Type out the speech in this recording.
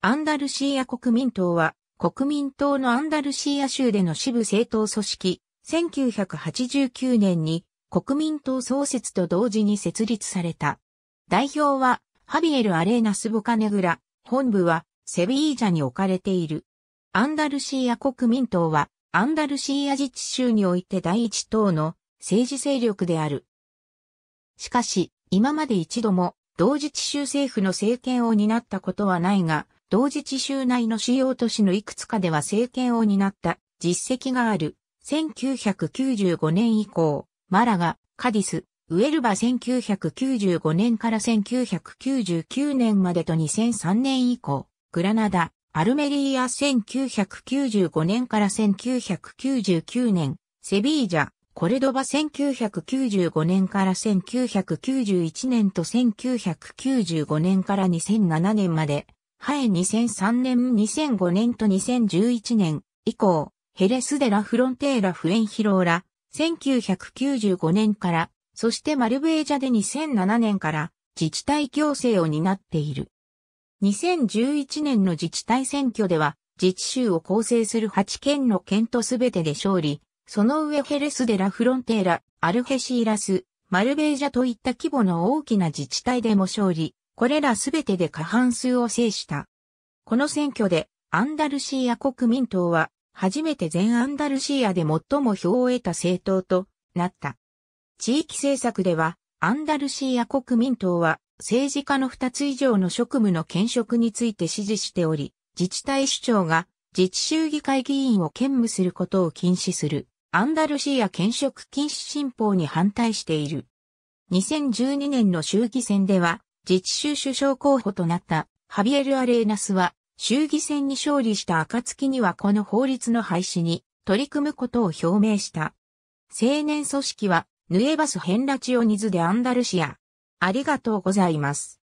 アンダルシーア国民党は、国民党のアンダルシーア州での支部政党組織、1989年に国民党創設と同時に設立された。代表は、ハビエル・アレーナス・ボカネグラ、本部は、セビージャに置かれている。アンダルシーア国民党は、アンダルシーア自治州において第一党の政治勢力である。しかし、今まで一度も同自治州政府の政権を担ったことはないが、同時治州内の主要都市のいくつかでは政権を担った実績がある。1995年以降、マラガ、カディス、ウエルバ1995年から1999年までと2003年以降、グラナダ、アルメリーア1995年から1999年、セビージャ、コレドバ1995年から1991年と1995年から2007年まで、ハエ2003年2005年と2011年以降、ヘレスデラ・フロンテーラ・フエンヒローラ、1995年から、そしてマルベージャで2007年から自治体行政を担っている。2011年の自治体選挙では、自治州を構成する8県の県とすべてで勝利、その上ヘレスデラ・フロンテーラ、アルヘシーラス、マルベージャといった規模の大きな自治体でも勝利、これらすべてで過半数を制した。この選挙でアンダルシア国民党は初めて全アンダルシアで最も票を得た政党となった。地域政策ではアンダルシア国民党は政治家の2つ以上の職務の兼職について支持しており、自治体首長が自治州議会議員を兼務することを禁止するアンダルシア兼職禁止新法に反対している。2012年の衆議選では自治州首相候補となったハビエル・アレーナスは、衆議選に勝利した暁にはこの法律の廃止に取り組むことを表明した。青年組織は、ヌエバス・ヘンラチオニズ・でアンダルシア。ありがとうございます。